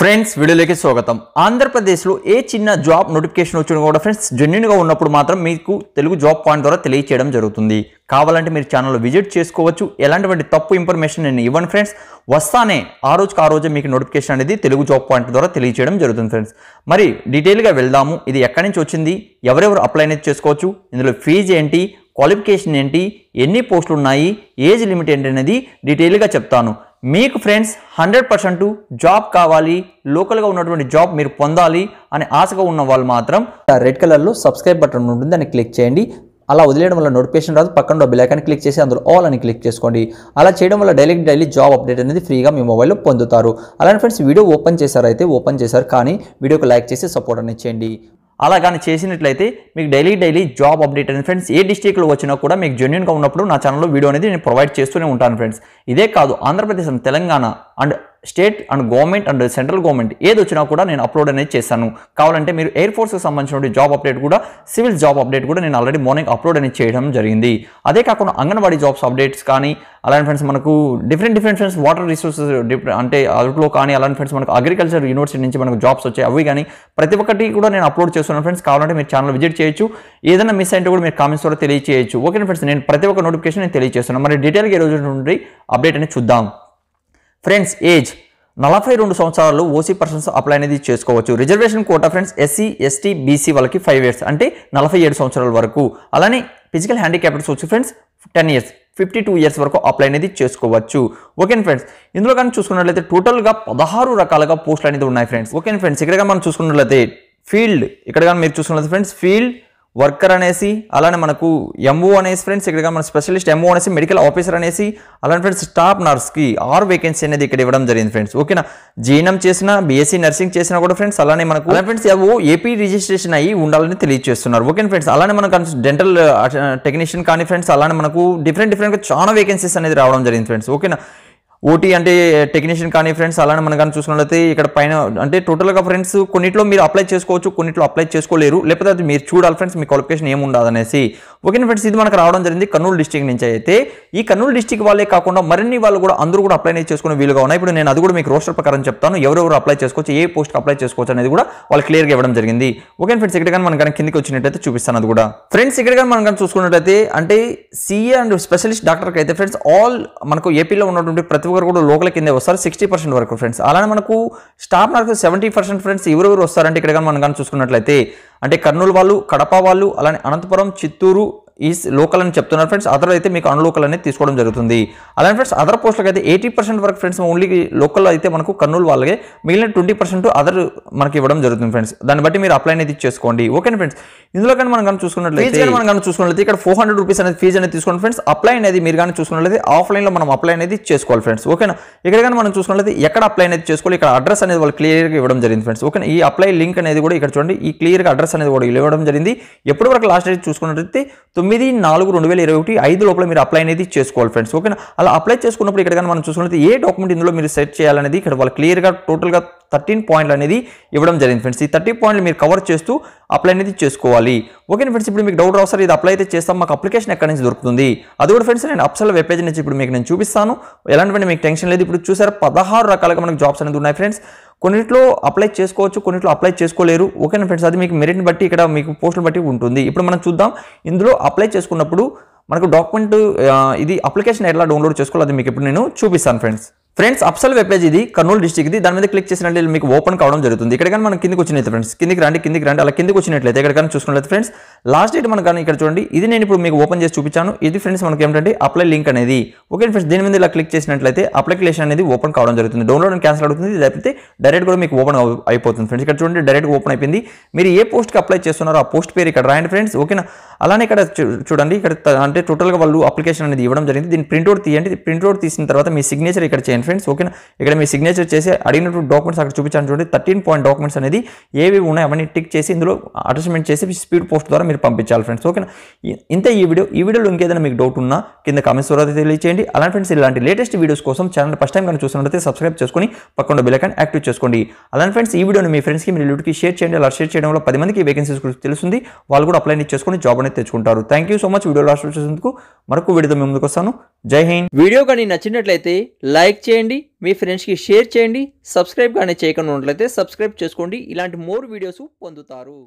friends వీడియోలోకి స్వాగతం ఆంధ్రప్రదేశ్లో ఏ చిన్న జాబ్ నోటిఫికేషన్ వచ్చినా కూడా ఫ్రెండ్స్ జెన్యున్గా ఉన్నప్పుడు మాత్రం మీకు తెలుగు జాబ్ పాయింట్ ద్వారా తెలియచేయడం జరుగుతుంది కావాలంటే మీరు ఛానల్లో విజిట్ చేసుకోవచ్చు ఎలాంటివంటి తప్పు ఇన్ఫర్మేషన్ నేను ఇవ్వను ఫ్రెండ్స్ వస్తానే ఆ రోజుకి ఆ రోజే మీకు నోటిఫికేషన్ అనేది తెలుగు జాబ్ పాయింట్ ద్వారా తెలియచేయడం జరుగుతుంది ఫ్రెండ్స్ మరి డీటెయిల్గా వెళ్దాము ఇది ఎక్కడి నుంచి వచ్చింది ఎవరెవరు అప్లై అనేది చేసుకోవచ్చు ఇందులో ఫీజు ఏంటి క్వాలిఫికేషన్ ఏంటి ఎన్ని పోస్టులు ఉన్నాయి ఏజ్ లిమిట్ ఏంటి అనేది డీటెయిల్గా చెప్తాను మీకు ఫ్రెండ్స్ హండ్రెడ్ పర్సెంట్ జాబ్ కావాలి లోకల్గా ఉన్నటువంటి జాబ్ మీరు పొందాలి అనే ఆశగా ఉన్న వాళ్ళు మాత్రం రెడ్ కలర్లో సబ్స్క్రైబ్ బటన్ ఉంటుంది దాన్ని క్లిక్ చేయండి అలా వదిలేయడం వల్ల నోటిఫికేషన్ రాదు పక్కన బెల్ ఐకాన్ క్లిక్ చేసి అందులో ఆల్ అని క్లిక్ చేసుకోండి అలా చేయడం వల్ల డైలీ డైలీ జాబ్ అప్డేట్ అనేది ఫ్రీగా మీ మొబైల్లో పొందుతారు అలానే ఫ్రెండ్స్ వీడియో ఓపెన్ చేశారు అయితే ఓపెన్ చేశారు కానీ వీడియోకి లైక్ చేసి సపోర్ట్ అనేది చేయండి అలా కానీ చేసినట్లయితే మీకు డైలీ డైలీ జాబ్ అప్డేట్ అనేది ఫ్రెండ్స్ ఏ డిస్టిక్లో వచ్చినా కూడా మీకు జెన్యున్గా ఉన్నప్పుడు నా ఛానల్లో వీడియో అనేది నేను ప్రొవైడ్ చేస్తూనే ఉంటాను ఫ్రెండ్స్ ఇదే కాదు Andhra Pradesh Telangana and state and government and central government ఏది వచ్చినా కూడా నేను అప్లోడ్ అనేది చేశాను కావాలంటే మీరు ఎయిర్ ఫోర్స్కి సంబంధించిన జాబ్ అప్డేట్ కూడా సివిల్ జాబ్ అప్డేట్ కూడా నేను ఆల్రెడీ మార్నింగ్ అప్లోడ్ అనేది చేయడం జరిగింది అదే కాకుండా అంగన్వాడీ జాబ్స్ అప్డేట్స్ కానీ అలాంటి ఫ్రెండ్స్ మనకు different different friends water resources అంటే అదుట్లో కానీ అలాంటి ఫ్రెండ్స్ మనకు అగ్రికల్చర్ యూనివర్సిటీ నుంచి మనకు జాబ్స్ వచ్చాయి అవి కానీ ప్రతి ఒక్కటి కూడా నేను అప్లోడ్ చేస్తున్నాను ఫ్రెండ్స్ కావాలంటే మీరు ఛానల్ విజిట్ చేయొచ్చు ఏదైనా మిస్ అయితే కూడా మీరు కామెంట్స్ ద్వారా తెలియజేయచ్చు ఓకే ఫ్రెండ్స్ నేను ప్రతి ఒక్క నోటిఫికేషన్ నేను తెలియజేస్తున్నాను మరి డీటెయిల్గా ఈ రోజు నుండి అప్డేట్ అనేది చూద్దాం ఫ్రెండ్స్ ఏజ్ నలభై రెండు సంవత్సరాలు ఓసీ పర్సన్స్ అప్లై అనేది చేసుకోవచ్చు reservation quota friends SC ST BC వాళ్ళకి ఫైవ్ ఇయర్స్ అంటే నలభై ఏడు సంవత్సరాల వరకు అలానే ఫిజికల్ హ్యాండిక్యాప్స్ వచ్చి friends ten years fifty two years వరకు అప్లై అనేది చేసుకోవచ్చు ఓకే ఫ్రెండ్స్ ఇందులో కానీ చూసుకున్నట్లయితే టోటల్గా పదహారు రకాలుగా పోస్టులు అనేది ఉన్నాయి ఫ్రెండ్స్ ఓకే ఫ్రెండ్స్ ఇక్కడ మనం చూసుకున్నట్లయితే ఫీల్డ్ ఇక్కడ కానీ మీరు చూసుకున్నట్లయితే ఫ్రెండ్స్ ఫీల్డ్ వర్కర్ అనేసి అలానే మనకు ఎంఓ అనేసి ఫ్రెండ్స్ ఇక్కడ మన స్పెషలిస్ట్ ఎంఓ అనేసి మెడికల్ ఆఫీసర్ అనేసి అలానే ఫ్రెండ్స్ స్టాఫ్ నర్స్కి ఆర్ వేకెన్సీ అనేది ఇక్కడ ఇవ్వడం జరిగింది ఫ్రెండ్స్ ఓకేనా జీఎనం చేసిన బీఎస్సీ నర్సింగ్ చేసినా కూడా ఫ్రెండ్స్ అలానే మనకు ఫ్రెండ్స్ ఎవో ఏపీ రిజిస్ట్రేషన్ అయ్యి ఉండాలని తెలియజేస్తున్నారు ఓకే ఫ్రెండ్స్ అలానే మనకు డెంటల్ టెక్నీషియన్ uh, కానీ ఫ్రెండ్స్ అలానే మనకు డిఫరెంట్ డిఫరెంట్గా చాలా వేకెన్సీస్ అనేది రావడం జరిగింది ఫ్రెండ్స్ ఓకేనా ఓటీ అంటే టెక్నీషియన్ కానీ ఫ్రెండ్స్ అలానే మనం కానీ చూసుకున్నట్లయితే ఇక్కడ పైన అంటే టోటల్గా ఫ్రెండ్స్ కొన్నిట్లో మీరు అప్లై చేసుకోవచ్చు కొన్నిట్లో అప్లై చేసుకోలేరు లేకపోతే అది మీరు చూడాలి ఫ్రెండ్స్ మీ క్వాలిఫికేషన్ ఏమి అనేసి ఓకేనా ఫ్రెండ్స్ ఇది మనకు రావడం జరిగింది కర్నూలు డిస్టిక్ నుంచి అయితే ఈ కర్నూలు డిస్టిక్ వాళ్ళే కాకుండా మరిన్ని వాళ్ళు కూడా అందరూ కూడా అప్లై చేసుకునే వీలుగా ఉన్నాయి ఇప్పుడు నేను అది కూడా మీకు రోస్టర్ ప్రకారం చెప్తాను ఎవరెవరు అప్లై చేసుకోవచ్చు ఏ పోస్ట్కి అప్లై చేసుకోవచ్చు అనేది కూడా వాళ్ళు క్లియర్గా ఇవ్వడం జరిగింది ఓకే ఫ్రెండ్స్ ఇక్కడ కానీ మనం కానీ కిందకి వచ్చినట్టయితే చూపిస్తాను అది కూడా ఫ్రెండ్స్ ఇక్కడ కానీ మనం కానీ చూసుకున్నట్టయితే అంటే సీఏ అండ్ స్పెషలిస్ట్ డాక్టర్కి అయితే ఫ్రెండ్స్ ఆల్ మనకు ఏపీలో ఉన్నటువంటి ప్రతి ప్రతి ఒక్కరు కూడా లోకల్ కింద వస్తారు సిక్స్టీ పర్సెంట్ వరకు ఫ్రెండ్స్ అలానే మనకు స్టాప్ నాకు సెవెంటీ పర్సెంట్ ఫ్రెండ్స్ ఎవరెవరు వస్తారంటే ఇక్కడ కానీ మనం కానీ చూసుకున్నట్లయితే అంటే కర్నూలు వాళ్ళు కడప వాళ్ళు అలానే అనంతపురం చిత్తూరు ఈస్ లోకల్ అని చెప్తున్నారు ఫ్రెండ్స్ అదర్ అయితే మీకు అన్లోకల్ అనేది తీసుకోవడం జరుగుతుంది అలానే ఫ్రెండ్స్ అదర్ పోస్టులకు అయితే ఎయిటీ పర్సెంట్ వరకు ఫ్రెండ్స్ ఓన్లీ లోకల్లో అయితే మనకు కర్నూలు వాళ్ళకే మిగిలిన ట్వంటీ పర్సెంట్ అదర్ మనకి ఇవ్వడం జరుగుతుంది ఫ్రెండ్స్ దాన్ని బట్టి మీరు అప్లై అనేది చేసుకోండి ఓకేనా ఫ్రెండ్స్ ఇందులో కానీ మనం కానీ చూసుకున్నట్లయితే మనం కానీ చూసుకున్నట్లయితే ఇక్కడ ఫోర్ హండ్రెడ్ రూపీస్ అనేది ఫీజు అనేది తీసుకోండి ఫ్రెండ్స్ అప్లై అనేది మీరు కానీ చూసుకున్నట్లయితే ఆఫ్లైన్లో మనం అప్లై అనేది చేసుకోవాలి ఫ్రెండ్స్ ఓకేనా ఇక్కడ కానీ మనం చూసుకున్నట్లయితే ఎక్కడ అప్లై అనేది చేసుకోవాలి ఇక్కడ అడ్రస్ అనేది వాళ్ళు క్లియర్గా ఇవ్వడం జరిగింది ఫ్రెండ్స్ ఓకేనా ఈ అప్లై లింక్ అనేది కూడా ఇక్కడ చూడండి ఈ క్లియర్గా అడ్రస్ అనేది కూడా ఇవ్వడం జరిగింది ఎప్పుడు వరకు లాస్ట్ డేట్ చూసుకున్నట్లయితే తొమ్మిది నాలుగు రెండు వేల ఇరవై ఒకటి ఐదు లోపల మీరు అప్లై అనేది చేసుకోవాలి ఫ్రెండ్స్ ఓకేనా అలా అప్లై చేసుకున్నప్పుడు ఇక్కడ కానీ మనం చూసుకున్నది ఏ డాక్యుమెంట్ ఇందులో మీరు సెట్ చేయాలనేది ఇక్కడ వాళ్ళు క్లియర్గా టోటల్గా థర్టీన్ పాయింట్లు అనేది ఇవ్వడం జరిగింది ఫ్రెండ్స్ ఈ థర్టీ పాయింట్లు మీరు కవర్ చేస్తూ అప్లై అనేది చేసుకోవాలి ఓకే ఫ్రెండ్స్ ఇప్పుడు మీకు డౌట్ అవసరం ఇది అప్లై అయితే చేస్తాం మాకు అప్లికేషన్ ఎక్కడి నుంచి దొరుకుతుంది అది కూడా ఫ్రెండ్స్ నేను అప్సల్ వెబ్ పేజ్ నుంచి ఇప్పుడు మీకు నేను చూపిస్తాను ఎలాంటి మీకు టెన్షన్ లేదు ఇప్పుడు చూసారు పదహారు రకాలుగా మనకు జాబ్స్ అనేది ఉన్నాయి ఫ్రెండ్స్ కొన్నిట్లో అప్లై చేసుకోవచ్చు కొన్నిట్లో అప్లై చేసుకోలేరు ఓకేనా ఫ్రెండ్స్ అది మీకు మెరిట్ని బట్టి ఇక్కడ మీకు పోస్టులు బట్టి ఉంటుంది ఇప్పుడు మనం చూద్దాం ఇందులో అప్లై చేసుకున్నప్పుడు మనకు డాక్యుమెంట్ ఇది అప్లికేషన్ ఎలా డౌన్లోడ్ చేసుకోవాలి అది మీకు ఇప్పుడు నేను చూపిస్తాను ఫ్రెండ్స్ ఫ్రెండ్స్ అప్సల్ వెబ్ పేజ్ ఇది కర్నూలు ఇది దాని మీద క్లిక్ చేసినట్లయితే మీకు ఓపెన్ కావడం జరుగుతుంది ఇక్కడ కానీ మనం కిందకి వచ్చినట్లయితే ఫ్రెండ్స్ కిందికి రండి కిందికి రండి అలా కిందికి వచ్చినట్లయితే ఇక్కడ కానీ చూసుకున్నట్లయితే ఫ్రెండ్స్ లాస్ట్ డేట్ మనం కానీ ఇక్కడ చూడండి ఇది నేను ఇప్పుడు మీకు ఓపెన్ చేసి చూపించాను ఇది ఫ్రెండ్స్ మనకి ఏంటంటే అప్లై లింక్ అనేది ఓకే ఫ్రెండ్స్ దీని మీద ఇలా క్లిక్ చేసినట్లయితే అప్లికేషన్ అనేది ఓపెన్ కావడం జరుగుతుంది డౌన్లోడ్ అండ్ క్యాన్సిల్ అవుతుంది లేకపోతే డైరెక్ట్ కూడా మీకు ఓపెన్ అయిపోతుంది ఫ్రెండ్స్ ఇక్కడ చూడండి డైరెక్ట్ ఓపెన్ అయిపోయింది మీరు ఏ పోస్ట్కి అప్లై చేస్తున్నారో ఆ పోస్ట్ పేరు ఇక్కడ రాయండి ఫ్రెండ్స్ ఓకేనా అలానే ఇక్కడ చూడండి ఇక్కడ అంటే టోటల్గా వాళ్ళు అప్లికేషన్ అనేది ఇవ్వడం జరిగింది దీన్ని ప్రింట్అవుట్ తీయండి ప్రింట్అవుట్ తీసిన తర్వాత మీ సిగ్నేచర్ ఇక్కడ చేయండి ఫ్రెండ్స్ ఓకేనా ఇక్కడ మీ సిగ్నేచర్ చేసి అడిగినటువంటి డాక్యుమెంట్స్ అక్కడ చూపించాను చూడండి థర్టీన్ పాయింట్ డాక్యుమెంట్స్ అనేది ఏవి ఉన్నాయి అవన్నీ టిక్ చేసి ఇందులో అటాచ్మెంట్ చేసి స్పీడ్ పోస్ట్ ద్వారా మీరు పంపించాలి ఫ్రెండ్స్ ఓకేనా ఇంత ఈ వీడియో ఈ వీడియోలో ఇంకేదైనా మీకు డౌట్ ఉన్నా కింద కామెంట్స్ ద్వారా తెలియచేయండి అలాంటి ఫ్రెండ్స్ ఇలాంటి లేటెస్ట్ వీడియోస్ కోసం ఛానల్ ఫస్ట్ టైం కానీ చూస్తున్నట్లయితే సబ్స్క్రైబ్ చేసుకొని పక్కన బెలైకాన్ యాక్టివ్ చేసుకోండి అలాంటి ఫ్రెండ్స్ ఈ వీడియోని మీ ఫ్రెండ్స్కి మీ లూట్కి షేర్ చేయండి అలా షేర్ చేయడం వల్ల పది మందికి వేకెన్సీస్ గురించి తెలుస్తుంది వాళ్ళు కూడా అప్లై చేసుకొని జాబ్ అనేది తెచ్చుకుంటారు thank you so much video last చేసేందుకు మరొక వీడియో మేము ముందుకు వస్తాను జై హింద్ వీడియో కానీ నచ్చినట్లయితే లైక్ చేయండి చేయండి మీ ఫ్రెండ్స్కి షేర్ చేయండి సబ్స్క్రైబ్ కానీ చేయకుండా ఉన్నట్లయితే సబ్స్క్రైబ్ చేసుకోండి ఇలాంటి మోర్ వీడియోస్ పొందుతారు